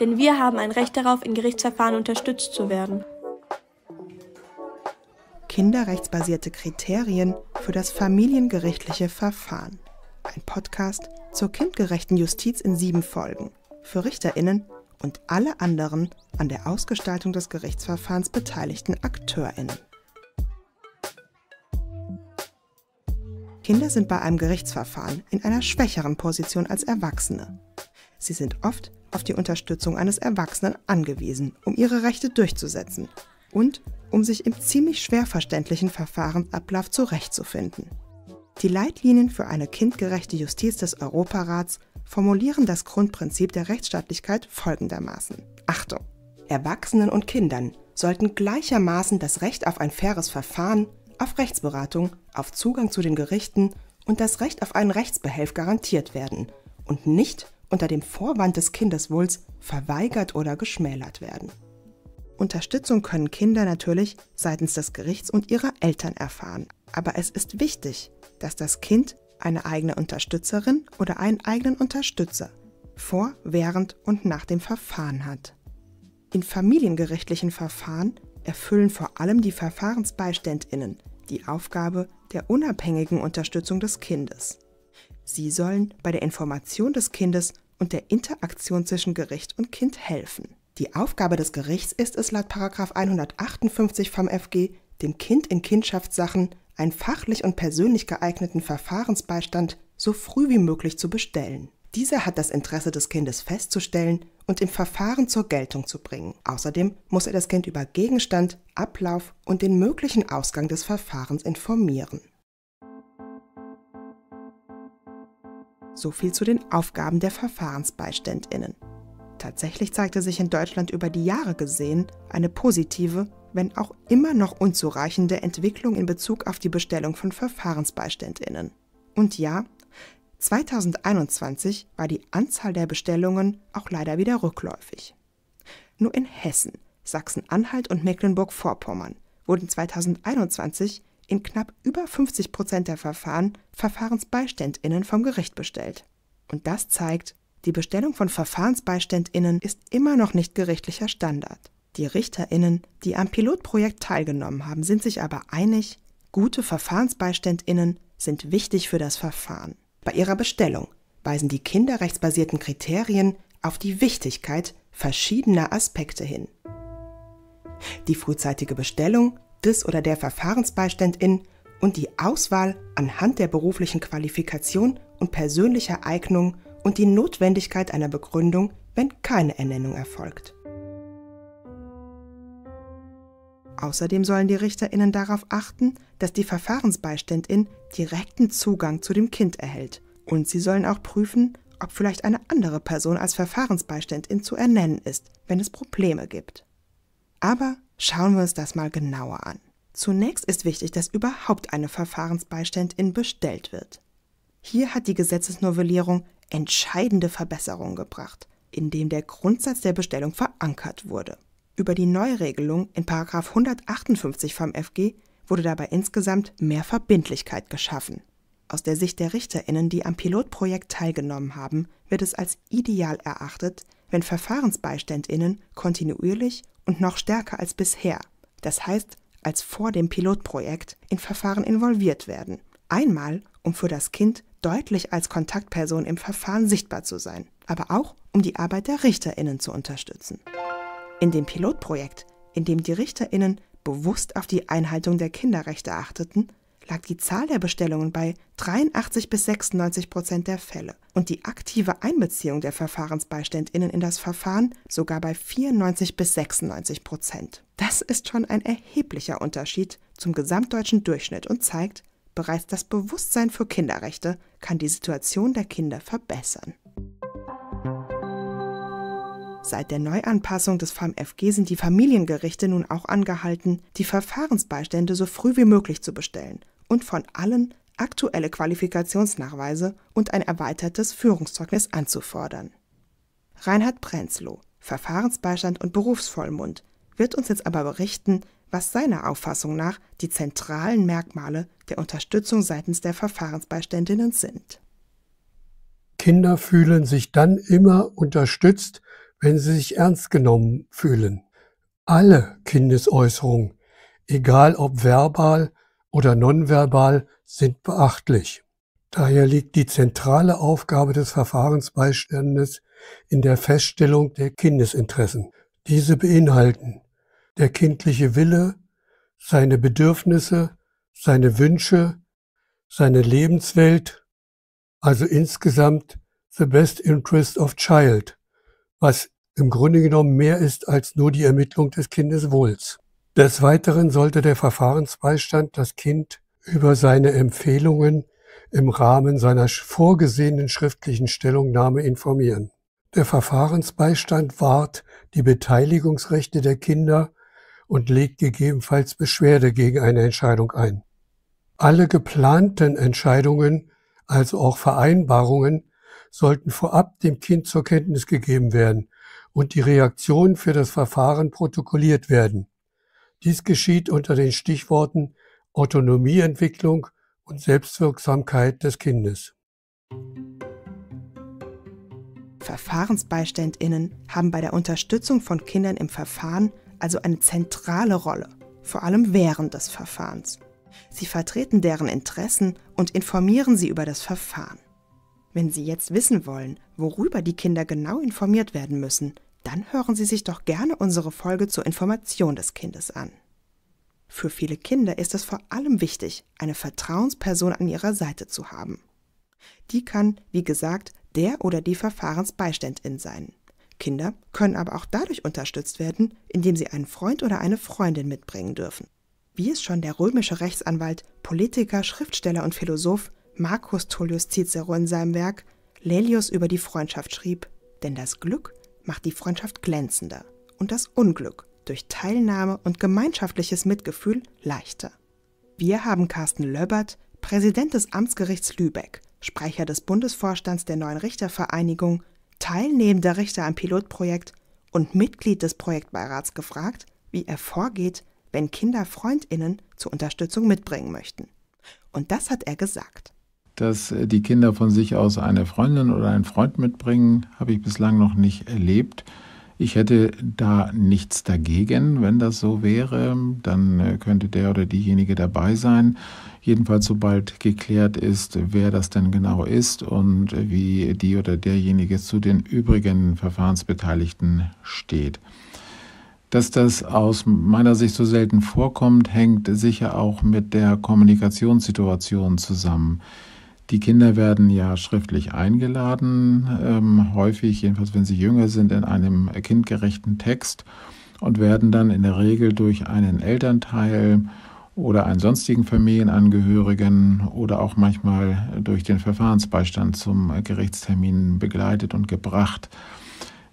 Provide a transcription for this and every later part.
Denn wir haben ein Recht darauf, in Gerichtsverfahren unterstützt zu werden. Kinderrechtsbasierte Kriterien für das familiengerichtliche Verfahren. Ein Podcast zur kindgerechten Justiz in sieben Folgen. Für Richterinnen und alle anderen an der Ausgestaltung des Gerichtsverfahrens beteiligten Akteurinnen. Kinder sind bei einem Gerichtsverfahren in einer schwächeren Position als Erwachsene. Sie sind oft auf die Unterstützung eines Erwachsenen angewiesen, um ihre Rechte durchzusetzen und um sich im ziemlich schwer verständlichen Verfahrensablauf zurechtzufinden. Die Leitlinien für eine kindgerechte Justiz des Europarats formulieren das Grundprinzip der Rechtsstaatlichkeit folgendermaßen. Achtung! Erwachsenen und Kindern sollten gleichermaßen das Recht auf ein faires Verfahren, auf Rechtsberatung, auf Zugang zu den Gerichten und das Recht auf einen Rechtsbehelf garantiert werden und nicht unter dem Vorwand des Kindeswohls verweigert oder geschmälert werden. Unterstützung können Kinder natürlich seitens des Gerichts und ihrer Eltern erfahren, aber es ist wichtig, dass das Kind eine eigene Unterstützerin oder einen eigenen Unterstützer vor, während und nach dem Verfahren hat. In familiengerichtlichen Verfahren erfüllen vor allem die VerfahrensbeiständInnen die Aufgabe der unabhängigen Unterstützung des Kindes. Sie sollen bei der Information des Kindes und der Interaktion zwischen Gericht und Kind helfen. Die Aufgabe des Gerichts ist es laut 158 vom FG, dem Kind in Kindschaftssachen einen fachlich und persönlich geeigneten Verfahrensbeistand so früh wie möglich zu bestellen. Dieser hat das Interesse des Kindes festzustellen und im Verfahren zur Geltung zu bringen. Außerdem muss er das Kind über Gegenstand, Ablauf und den möglichen Ausgang des Verfahrens informieren. So viel zu den Aufgaben der Verfahrensbeiständinnen. Tatsächlich zeigte sich in Deutschland über die Jahre gesehen eine positive, wenn auch immer noch unzureichende Entwicklung in Bezug auf die Bestellung von Verfahrensbeiständ:innen. Und ja, 2021 war die Anzahl der Bestellungen auch leider wieder rückläufig. Nur in Hessen, Sachsen-Anhalt und Mecklenburg-Vorpommern wurden 2021 in knapp über 50 Prozent der Verfahren VerfahrensbeiständInnen vom Gericht bestellt. Und das zeigt, die Bestellung von VerfahrensbeiständInnen ist immer noch nicht gerichtlicher Standard. Die RichterInnen, die am Pilotprojekt teilgenommen haben, sind sich aber einig, gute VerfahrensbeiständInnen sind wichtig für das Verfahren. Bei ihrer Bestellung weisen die kinderrechtsbasierten Kriterien auf die Wichtigkeit verschiedener Aspekte hin. Die frühzeitige Bestellung des oder der Verfahrensbeiständin und die Auswahl anhand der beruflichen Qualifikation und persönlicher Eignung und die Notwendigkeit einer Begründung, wenn keine Ernennung erfolgt. Außerdem sollen die RichterInnen darauf achten, dass die Verfahrensbeiständin direkten Zugang zu dem Kind erhält. Und sie sollen auch prüfen, ob vielleicht eine andere Person als Verfahrensbeiständin zu ernennen ist, wenn es Probleme gibt. Aber schauen wir uns das mal genauer an. Zunächst ist wichtig, dass überhaupt eine Verfahrensbeiständin bestellt wird. Hier hat die Gesetzesnovellierung entscheidende Verbesserungen gebracht, indem der Grundsatz der Bestellung verankert wurde. Über die Neuregelung in 158 vom FG wurde dabei insgesamt mehr Verbindlichkeit geschaffen. Aus der Sicht der RichterInnen, die am Pilotprojekt teilgenommen haben, wird es als ideal erachtet, wenn VerfahrensbeiständInnen kontinuierlich und noch stärker als bisher, das heißt als vor dem Pilotprojekt, in Verfahren involviert werden. Einmal, um für das Kind deutlich als Kontaktperson im Verfahren sichtbar zu sein, aber auch, um die Arbeit der RichterInnen zu unterstützen. In dem Pilotprojekt, in dem die RichterInnen bewusst auf die Einhaltung der Kinderrechte achteten, lag die Zahl der Bestellungen bei 83 bis 96 Prozent der Fälle und die aktive Einbeziehung der VerfahrensbeiständInnen in das Verfahren sogar bei 94 bis 96 Prozent. Das ist schon ein erheblicher Unterschied zum gesamtdeutschen Durchschnitt und zeigt, bereits das Bewusstsein für Kinderrechte kann die Situation der Kinder verbessern. Seit der Neuanpassung des VMFG sind die Familiengerichte nun auch angehalten, die Verfahrensbeistände so früh wie möglich zu bestellen und von allen aktuelle Qualifikationsnachweise und ein erweitertes Führungszeugnis anzufordern. Reinhard Prenzlow, Verfahrensbeistand und Berufsvollmund, wird uns jetzt aber berichten, was seiner Auffassung nach die zentralen Merkmale der Unterstützung seitens der Verfahrensbeiständinnen sind. Kinder fühlen sich dann immer unterstützt, wenn sie sich ernst genommen fühlen. Alle Kindesäußerungen, egal ob verbal oder nonverbal, sind beachtlich. Daher liegt die zentrale Aufgabe des Verfahrensbeistandes in der Feststellung der Kindesinteressen. Diese beinhalten der kindliche Wille, seine Bedürfnisse, seine Wünsche, seine Lebenswelt, also insgesamt the best interest of child, was im Grunde genommen mehr ist als nur die Ermittlung des Kindeswohls. Des Weiteren sollte der Verfahrensbeistand das Kind über seine Empfehlungen im Rahmen seiner vorgesehenen schriftlichen Stellungnahme informieren. Der Verfahrensbeistand wahrt die Beteiligungsrechte der Kinder und legt gegebenenfalls Beschwerde gegen eine Entscheidung ein. Alle geplanten Entscheidungen, also auch Vereinbarungen, sollten vorab dem Kind zur Kenntnis gegeben werden und die Reaktionen für das Verfahren protokolliert werden. Dies geschieht unter den Stichworten Autonomieentwicklung und Selbstwirksamkeit des Kindes. VerfahrensbeiständInnen haben bei der Unterstützung von Kindern im Verfahren also eine zentrale Rolle, vor allem während des Verfahrens. Sie vertreten deren Interessen und informieren sie über das Verfahren. Wenn Sie jetzt wissen wollen, worüber die Kinder genau informiert werden müssen, dann hören Sie sich doch gerne unsere Folge zur Information des Kindes an. Für viele Kinder ist es vor allem wichtig, eine Vertrauensperson an ihrer Seite zu haben. Die kann, wie gesagt, der oder die Verfahrensbeiständin sein. Kinder können aber auch dadurch unterstützt werden, indem sie einen Freund oder eine Freundin mitbringen dürfen. Wie es schon der römische Rechtsanwalt, Politiker, Schriftsteller und Philosoph Marcus Tullius Cicero in seinem Werk Lelius über die Freundschaft schrieb, denn das Glück macht die Freundschaft glänzender und das Unglück durch Teilnahme und gemeinschaftliches Mitgefühl leichter. Wir haben Carsten Löbert, Präsident des Amtsgerichts Lübeck, Sprecher des Bundesvorstands der neuen Richtervereinigung, teilnehmender Richter am Pilotprojekt und Mitglied des Projektbeirats gefragt, wie er vorgeht, wenn Kinder Freundinnen zur Unterstützung mitbringen möchten. Und das hat er gesagt dass äh, die Kinder von sich aus eine Freundin oder einen Freund mitbringen, habe ich bislang noch nicht erlebt. Ich hätte da nichts dagegen, wenn das so wäre. Dann äh, könnte der oder diejenige dabei sein. Jedenfalls, sobald geklärt ist, wer das denn genau ist und wie die oder derjenige zu den übrigen Verfahrensbeteiligten steht. Dass das aus meiner Sicht so selten vorkommt, hängt sicher auch mit der Kommunikationssituation zusammen. Die Kinder werden ja schriftlich eingeladen, ähm, häufig, jedenfalls wenn sie jünger sind, in einem kindgerechten Text und werden dann in der Regel durch einen Elternteil oder einen sonstigen Familienangehörigen oder auch manchmal durch den Verfahrensbeistand zum Gerichtstermin begleitet und gebracht.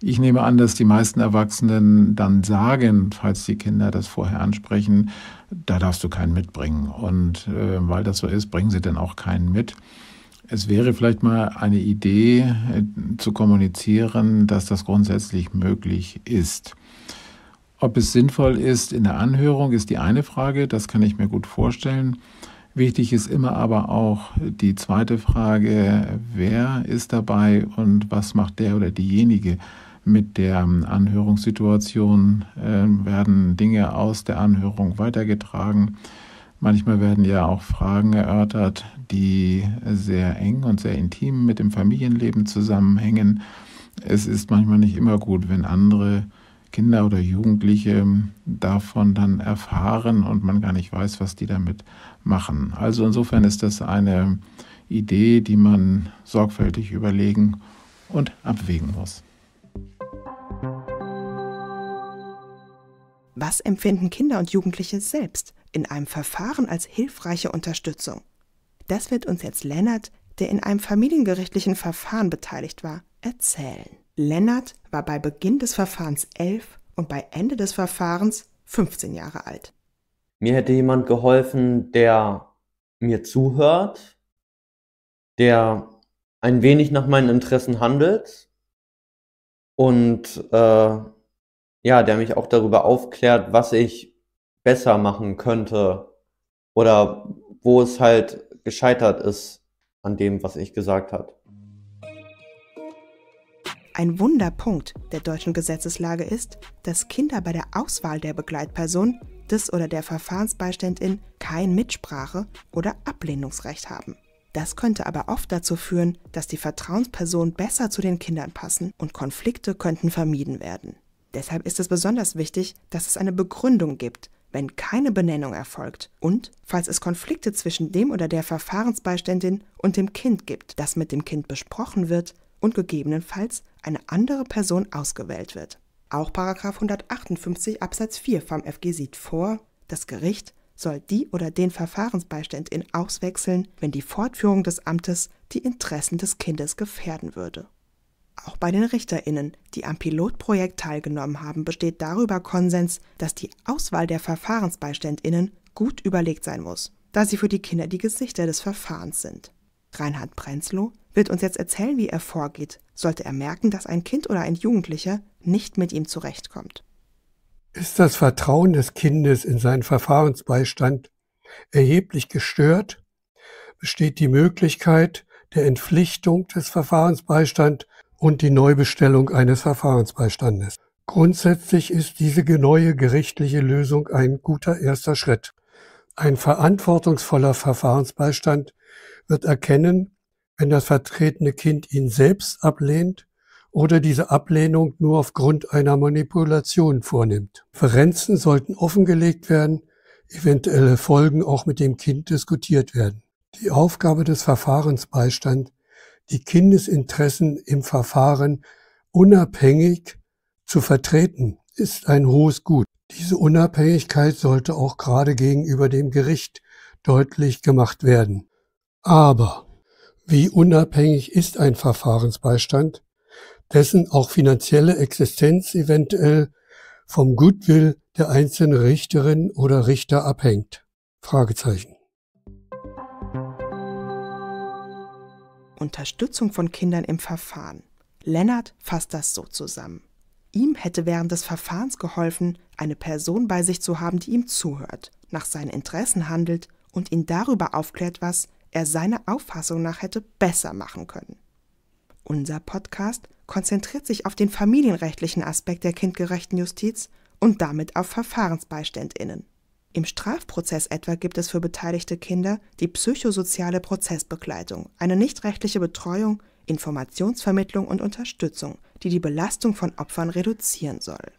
Ich nehme an, dass die meisten Erwachsenen dann sagen, falls die Kinder das vorher ansprechen, da darfst du keinen mitbringen. Und äh, weil das so ist, bringen sie dann auch keinen mit. Es wäre vielleicht mal eine Idee äh, zu kommunizieren, dass das grundsätzlich möglich ist. Ob es sinnvoll ist in der Anhörung, ist die eine Frage, das kann ich mir gut vorstellen. Wichtig ist immer aber auch die zweite Frage, wer ist dabei und was macht der oder diejenige mit der ähm, Anhörungssituation? Ähm, werden Dinge aus der Anhörung weitergetragen? Manchmal werden ja auch Fragen erörtert, die sehr eng und sehr intim mit dem Familienleben zusammenhängen. Es ist manchmal nicht immer gut, wenn andere Kinder oder Jugendliche davon dann erfahren und man gar nicht weiß, was die damit machen. Also insofern ist das eine Idee, die man sorgfältig überlegen und abwägen muss. Was empfinden Kinder und Jugendliche selbst in einem Verfahren als hilfreiche Unterstützung? Das wird uns jetzt Lennart, der in einem familiengerichtlichen Verfahren beteiligt war, erzählen. Lennart war bei Beginn des Verfahrens elf und bei Ende des Verfahrens 15 Jahre alt. Mir hätte jemand geholfen, der mir zuhört, der ein wenig nach meinen Interessen handelt und äh, ja, der mich auch darüber aufklärt, was ich besser machen könnte oder wo es halt gescheitert ist an dem, was ich gesagt habe. Ein Wunderpunkt der deutschen Gesetzeslage ist, dass Kinder bei der Auswahl der Begleitperson des oder der Verfahrensbeiständin kein Mitsprache oder Ablehnungsrecht haben. Das könnte aber oft dazu führen, dass die Vertrauenspersonen besser zu den Kindern passen und Konflikte könnten vermieden werden. Deshalb ist es besonders wichtig, dass es eine Begründung gibt, wenn keine Benennung erfolgt und falls es Konflikte zwischen dem oder der Verfahrensbeiständin und dem Kind gibt, das mit dem Kind besprochen wird und gegebenenfalls eine andere Person ausgewählt wird. Auch 158 Absatz 4 vom FG sieht vor, das Gericht soll die oder den Verfahrensbeiständin auswechseln, wenn die Fortführung des Amtes die Interessen des Kindes gefährden würde. Auch bei den RichterInnen, die am Pilotprojekt teilgenommen haben, besteht darüber Konsens, dass die Auswahl der VerfahrensbeiständInnen gut überlegt sein muss, da sie für die Kinder die Gesichter des Verfahrens sind. Reinhard Prenzlow wird uns jetzt erzählen, wie er vorgeht, sollte er merken, dass ein Kind oder ein Jugendlicher nicht mit ihm zurechtkommt. Ist das Vertrauen des Kindes in seinen Verfahrensbeistand erheblich gestört, besteht die Möglichkeit der Entpflichtung des Verfahrensbeistands und die Neubestellung eines Verfahrensbeistandes. Grundsätzlich ist diese neue gerichtliche Lösung ein guter erster Schritt. Ein verantwortungsvoller Verfahrensbeistand wird erkennen, wenn das vertretene Kind ihn selbst ablehnt oder diese Ablehnung nur aufgrund einer Manipulation vornimmt. Referenzen sollten offengelegt werden, eventuelle Folgen auch mit dem Kind diskutiert werden. Die Aufgabe des Verfahrensbeistands die Kindesinteressen im Verfahren unabhängig zu vertreten, ist ein hohes Gut. Diese Unabhängigkeit sollte auch gerade gegenüber dem Gericht deutlich gemacht werden. Aber wie unabhängig ist ein Verfahrensbeistand, dessen auch finanzielle Existenz eventuell vom Gutwill der einzelnen Richterin oder Richter abhängt? Fragezeichen. Unterstützung von Kindern im Verfahren. Lennart fasst das so zusammen. Ihm hätte während des Verfahrens geholfen, eine Person bei sich zu haben, die ihm zuhört, nach seinen Interessen handelt und ihn darüber aufklärt, was er seiner Auffassung nach hätte besser machen können. Unser Podcast konzentriert sich auf den familienrechtlichen Aspekt der kindgerechten Justiz und damit auf VerfahrensbeiständInnen. Im Strafprozess etwa gibt es für beteiligte Kinder die psychosoziale Prozessbegleitung, eine nichtrechtliche Betreuung, Informationsvermittlung und Unterstützung, die die Belastung von Opfern reduzieren soll.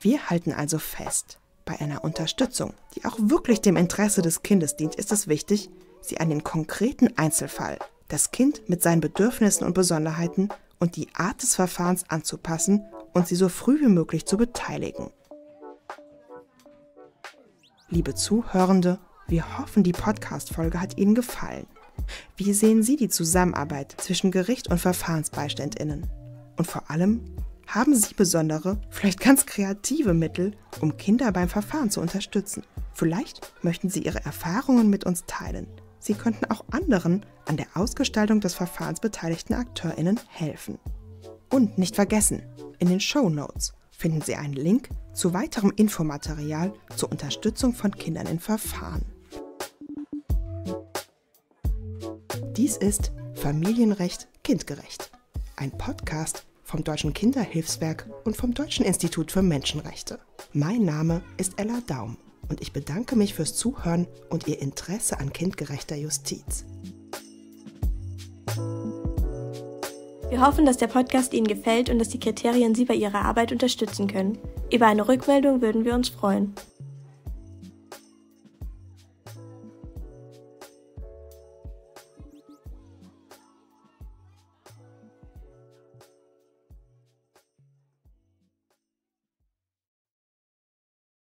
Wir halten also fest, bei einer Unterstützung, die auch wirklich dem Interesse des Kindes dient, ist es wichtig, sie an den konkreten Einzelfall, das Kind mit seinen Bedürfnissen und Besonderheiten und die Art des Verfahrens anzupassen und sie so früh wie möglich zu beteiligen. Liebe Zuhörende, wir hoffen, die Podcast-Folge hat Ihnen gefallen. Wie sehen Sie die Zusammenarbeit zwischen Gericht und VerfahrensbeiständInnen? Und vor allem, haben Sie besondere, vielleicht ganz kreative Mittel, um Kinder beim Verfahren zu unterstützen? Vielleicht möchten Sie Ihre Erfahrungen mit uns teilen. Sie könnten auch anderen an der Ausgestaltung des Verfahrens beteiligten AkteurInnen helfen. Und nicht vergessen, in den Show Notes finden Sie einen Link zu weiterem Infomaterial zur Unterstützung von Kindern in Verfahren. Dies ist Familienrecht kindgerecht, ein Podcast vom Deutschen Kinderhilfswerk und vom Deutschen Institut für Menschenrechte. Mein Name ist Ella Daum und ich bedanke mich fürs Zuhören und Ihr Interesse an kindgerechter Justiz. Wir hoffen, dass der Podcast Ihnen gefällt und dass die Kriterien Sie bei Ihrer Arbeit unterstützen können. Über eine Rückmeldung würden wir uns freuen.